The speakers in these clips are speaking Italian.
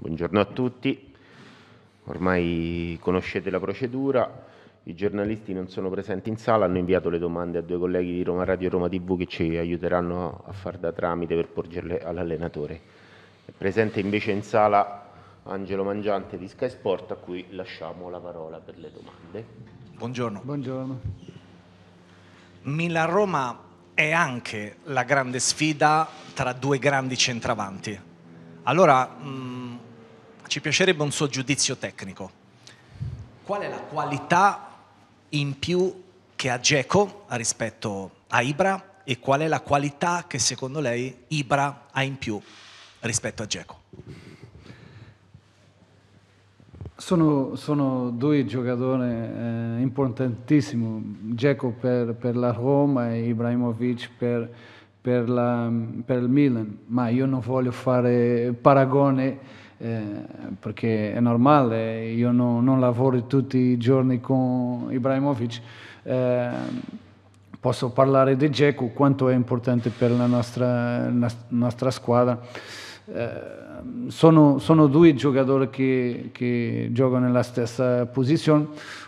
Buongiorno a tutti, ormai conoscete la procedura, i giornalisti non sono presenti in sala, hanno inviato le domande a due colleghi di Roma Radio e Roma TV che ci aiuteranno a far da tramite per porgerle all'allenatore. È presente invece in sala Angelo Mangiante di Sky Sport a cui lasciamo la parola per le domande. Buongiorno. Buongiorno. Milan-Roma è anche la grande sfida tra due grandi centravanti. Allora, mh, mm, ci piacerebbe un suo giudizio tecnico. Qual è la qualità in più che ha Geco rispetto a Ibra e qual è la qualità che secondo lei Ibra ha in più rispetto a Geco? Sono, sono, due giocatori eh, importantissimi, Geco per, per, la Roma e Ibrahimovic per, per, la, per il Milan, ma io non voglio fare paragone eh, perché è normale, io no, non lavoro tutti i giorni con Ibrahimovic. Eh, posso parlare di Dzeko, quanto è importante per la nostra, la nostra squadra. Ehm, sono, sono, due giocatori che, che, giocano nella stessa posizione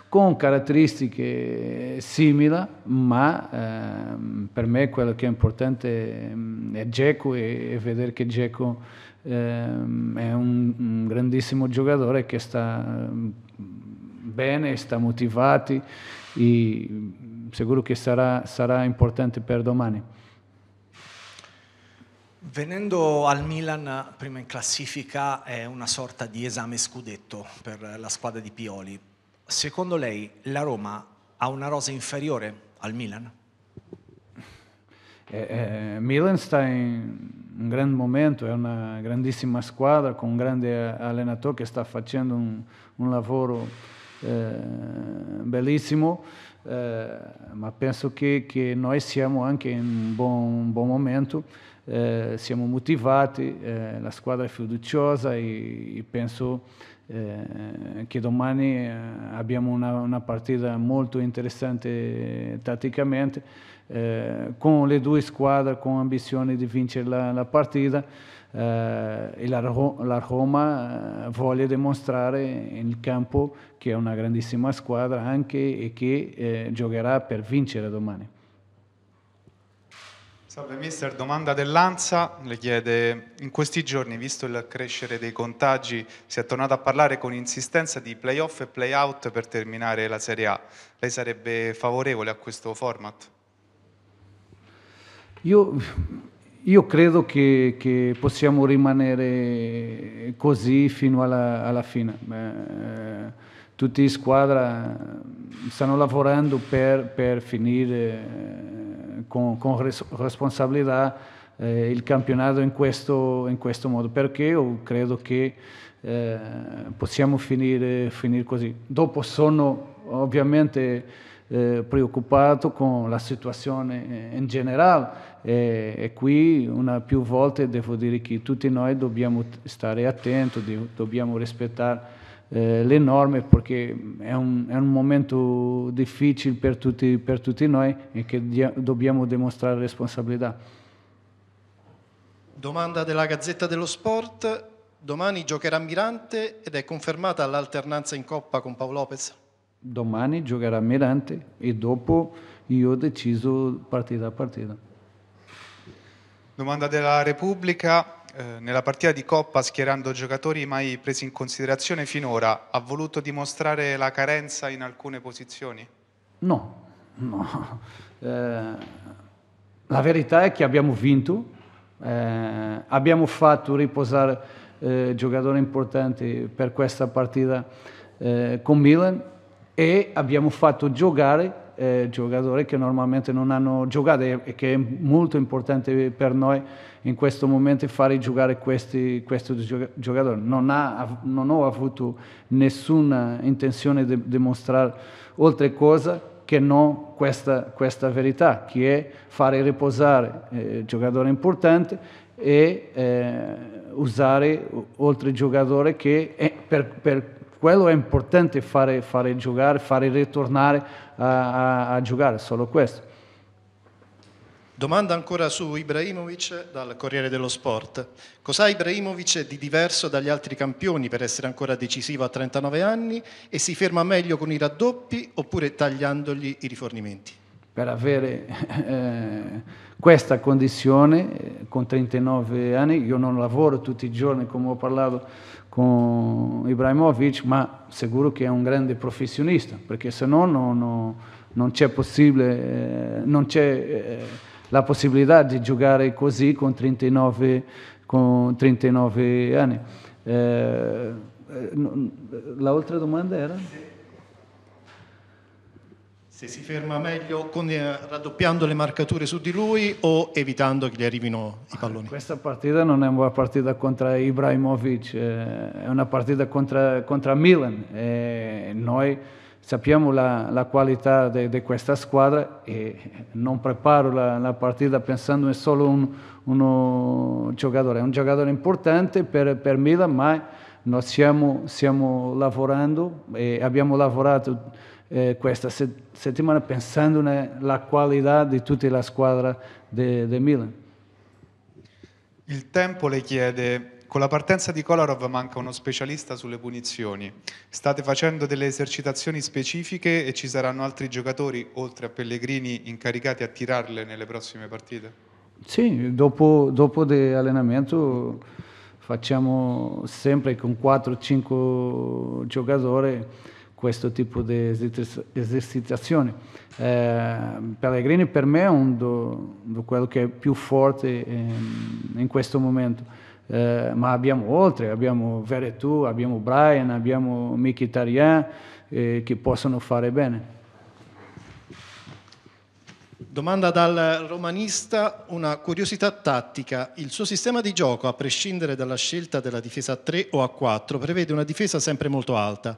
con caratteristiche simili, ma ehm, per me quello che è importante ehm, è Dzeko e, e vedere che Dzeko ehm, è un, un, grandissimo giocatore che sta ehm, bene, sta motivato e sicuro che sarà, sarà importante per domani. Venendo al Milan, prima in classifica, è una sorta di esame scudetto per la squadra di Pioli. Secondo lei la Roma ha una rosa inferiore al Milan? Eh, eh, Milan sta in un grande momento, è una grandissima squadra con un grande allenatore che sta facendo un, un lavoro eh, bellissimo, eh, ma penso che, che, noi siamo anche in un buon, un buon momento eh, siamo motivati, eh, la squadra è fiduciosa e, e penso eh, che domani eh, abbiamo una, una, partita molto interessante tatticamente eh, con le due squadre con ambizione di vincere la, la partita e la, la, Roma vuole dimostrare in campo che è una grandissima squadra anche e che giocherà per vincere domani. Salve mister, domanda dell'ANSA, le chiede, in questi giorni, visto il crescere dei contagi, si è tornato a parlare con insistenza di playoff e playout per terminare la Serie A. Lei sarebbe favorevole a questo format? Io, io credo che, che, possiamo rimanere così fino alla, alla fine. Beh, eh, tutti in squadra eh, stanno lavorando per, per finire eh, con, con res, responsabilità eh, il campionato in questo, in questo, modo, perché io credo che eh, possiamo finire, finire, così. Dopo sono ovviamente eh, preoccupato con la situazione in generale e, e, qui una più volte devo dire che tutti noi dobbiamo stare attenti, dobbiamo rispettare eh, le norme perché è un, è un momento difficile per tutti, per tutti, noi e che dia, dobbiamo dimostrare responsabilità. Domanda della Gazzetta dello Sport, domani giocherà Mirante ed è confermata l'alternanza in Coppa con Paolo Lopez? Domani giocherà Mirante e dopo io ho deciso partita a partita. Domanda della Repubblica, eh, nella partita di Coppa, schierando giocatori mai presi in considerazione finora, ha voluto dimostrare la carenza in alcune posizioni? No, no. Eh, la verità è che abbiamo vinto, eh, abbiamo fatto riposare eh, giocatori importanti per questa partita eh, con Milan e abbiamo fatto giocare eh, giocatori che normalmente non hanno giocato e che è molto importante per noi in questo momento fare giocare questi, questi giocatori. Non, ha, non, ho avuto nessuna intenzione di dimostrare oltre cosa che non questa, questa verità, che è fare riposare eh, giocatori importanti e eh, usare oltre giocatori che per, per quello è importante fare, fare giocare, fare ritornare a, eh, a, a giocare, solo questo. Domanda ancora su Ibrahimovic dal Corriere dello Sport. Cos'ha Ibrahimovic di diverso dagli altri campioni per essere ancora decisivo a 39 anni e si ferma meglio con i raddoppi oppure tagliandogli i rifornimenti? per avere eh, questa condizione eh, con 39 anni. Io non lavoro tutti i giorni come ho parlato con Ibrahimovic, ma sicuro che è un grande professionista, perché se no non, non, c'è, possibile, eh, non c'è eh, la possibilità di giocare così con 39, con 39 anni. Eh, eh, L'altra domanda era? se si ferma meglio con, eh, raddoppiando le marcature su di lui o evitando che gli arrivino i palloni? Questa partita non è una partita contro Ibrahimovic, eh, è una partita contro, contro Milan. Eh, noi sappiamo la, la qualità di questa squadra e non preparo la, la partita pensando che è solo un uno giocatore, è un giocatore importante per, per Milan, ma noi stiamo lavorando e abbiamo lavorato eh, questa se- settimana pensando nella qualità di tutta la squadra di Milan. Il tempo le chiede, con la partenza di Kolarov manca uno specialista sulle punizioni, state facendo delle esercitazioni specifiche e ci saranno altri giocatori, oltre a Pellegrini, incaricati a tirarle nelle prossime partite? Sì, dopo, dopo l'allenamento facciamo sempre con 4-5 giocatori questo tipo di esercitazione. Eh, Pellegrini per me è uno do, do che è più forte in, ehm, in questo momento, eh, ma abbiamo oltre, abbiamo Veretù, abbiamo Brian, abbiamo Mkhitaryan eh, che possono fare bene. Domanda dal romanista, una curiosità tattica. Il suo sistema di gioco, a prescindere dalla scelta della difesa a 3 o a 4, prevede una difesa sempre molto alta,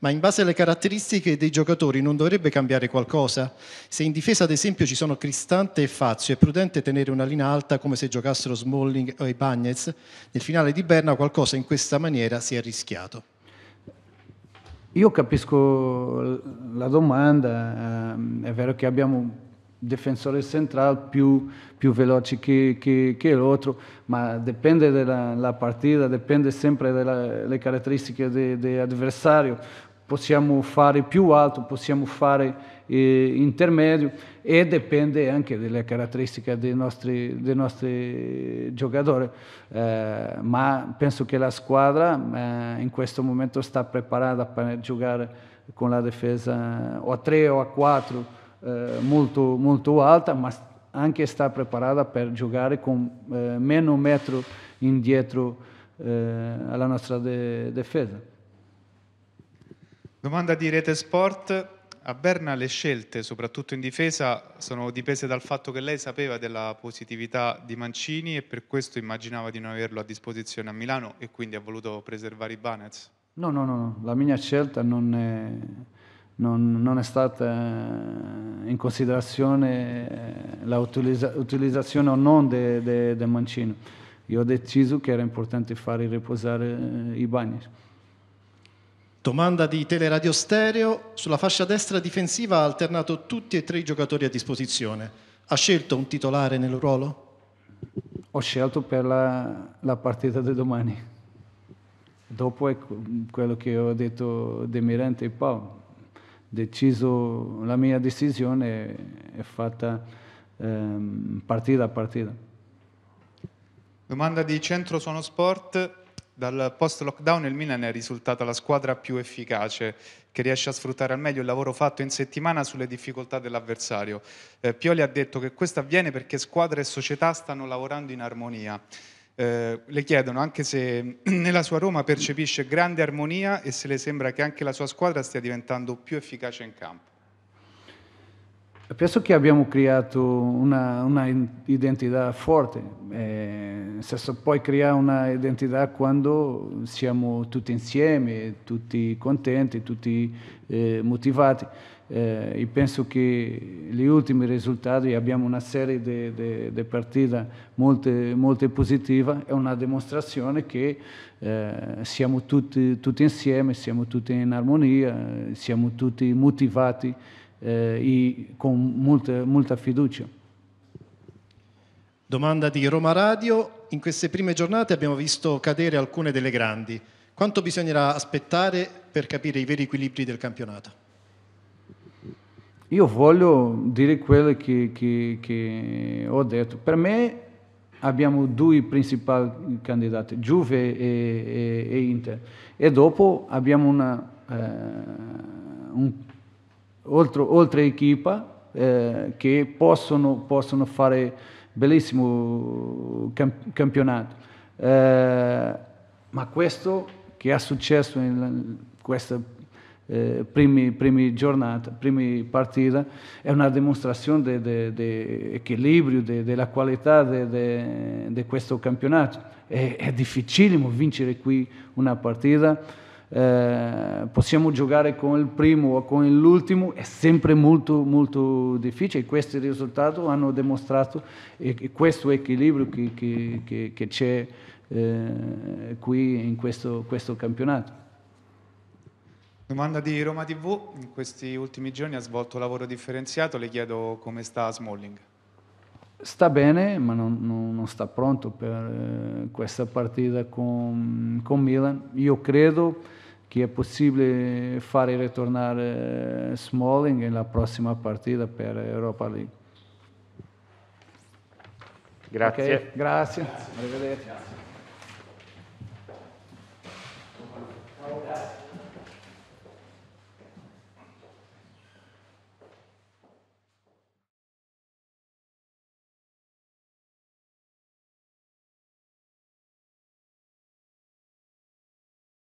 ma in base alle caratteristiche dei giocatori non dovrebbe cambiare qualcosa? Se in difesa ad esempio ci sono Cristante e Fazio, è prudente tenere una linea alta come se giocassero Smalling o i Ibagnez? Nel finale di Berna qualcosa in questa maniera si è rischiato. Io capisco la domanda, ehm, è vero che abbiamo defensore central più, più veloce che, che, che l'altro, ma dipende dalla partita, dipende sempre dalle caratteristiche dell'avversario. Possiamo fare più alto, possiamo fare eh, intermedio e dipende anche dalle caratteristiche dei nostri, dei nostri giocatori. Eh, ma penso che la squadra eh, in questo momento sta preparata per giocare con la difesa o a 3 o a 4 eh, molto, molto alta, ma anche sta preparata per giocare con eh, meno metro indietro eh, alla nostra de- difesa. Domanda di Rete Sport. A Berna le scelte, soprattutto in difesa, sono dipese dal fatto che lei sapeva della positività di Mancini e per questo immaginava di non averlo a disposizione a Milano e quindi ha voluto preservare i Banets? No, no, no, la mia scelta non è, non, non, è stata eh, in considerazione eh, l'utilizzazione o non del de, de mancino. Io ho deciso che era importante fare riposare eh, i bagni. Domanda di Teleradio Stereo. Sulla fascia destra difensiva ha alternato tutti e tre i giocatori a disposizione. Ha scelto un titolare nel ruolo? Ho scelto per la, la partita di domani. Dopo è quello che ho detto Demirante e Paolo deciso, la mia decisione è fatta ehm, partita a partita. Domanda di Centro Sono Sport. Dal post-lockdown il Milan è risultata la squadra più efficace, che riesce a sfruttare al meglio il lavoro fatto in settimana sulle difficoltà dell'avversario. Eh, Pioli ha detto che questo avviene perché squadra e società stanno lavorando in armonia. Eh, le chiedono anche se nella sua Roma percepisce grande armonia e se le sembra che anche la sua squadra stia diventando più efficace in campo penso che abbiamo creato una, una identità forte, eh, nel senso poi crea una identità quando siamo tutti insieme, tutti contenti, tutti eh, motivati. Eh, penso che gli ultimi risultati, abbiamo una serie di partite molto, molto positive, è una dimostrazione che eh, siamo tutti, tutti insieme, siamo tutti in armonia, siamo tutti motivati eh, con molta, molta fiducia. Domanda di Roma Radio. In queste prime giornate abbiamo visto cadere alcune delle grandi. Quanto bisognerà aspettare per capire i veri equilibri del campionato? Io voglio dire quello che, che, che ho detto. Per me abbiamo due principali candidati, Juve e, e, e Inter. E dopo abbiamo una, eh, un oltre, oltre equipa eh, che possono, possono fare bellissimo camp- campionato. Eh, ma questo che è successo in questa eh, prima primi giornata, prima partita, è una dimostrazione dell'equilibrio, de, de della qualità di questo campionato. È, è difficilissimo vincere qui una partita. Eh, possiamo giocare con il primo o con l'ultimo, è sempre molto, molto difficile. Questi risultati hanno dimostrato questo equilibrio che, che, che, che c'è eh, qui in questo, questo campionato. Domanda di Roma TV, in questi ultimi giorni ha svolto lavoro differenziato, le chiedo come sta Smalling. Sta bene, ma non, non, non sta pronto per eh, questa partita con, con Milan. Io credo che è possibile fare ritornare Smalling nella prossima partita per Europa League. Grazie. Okay, grazie. grazie. arrivederci. Grazie.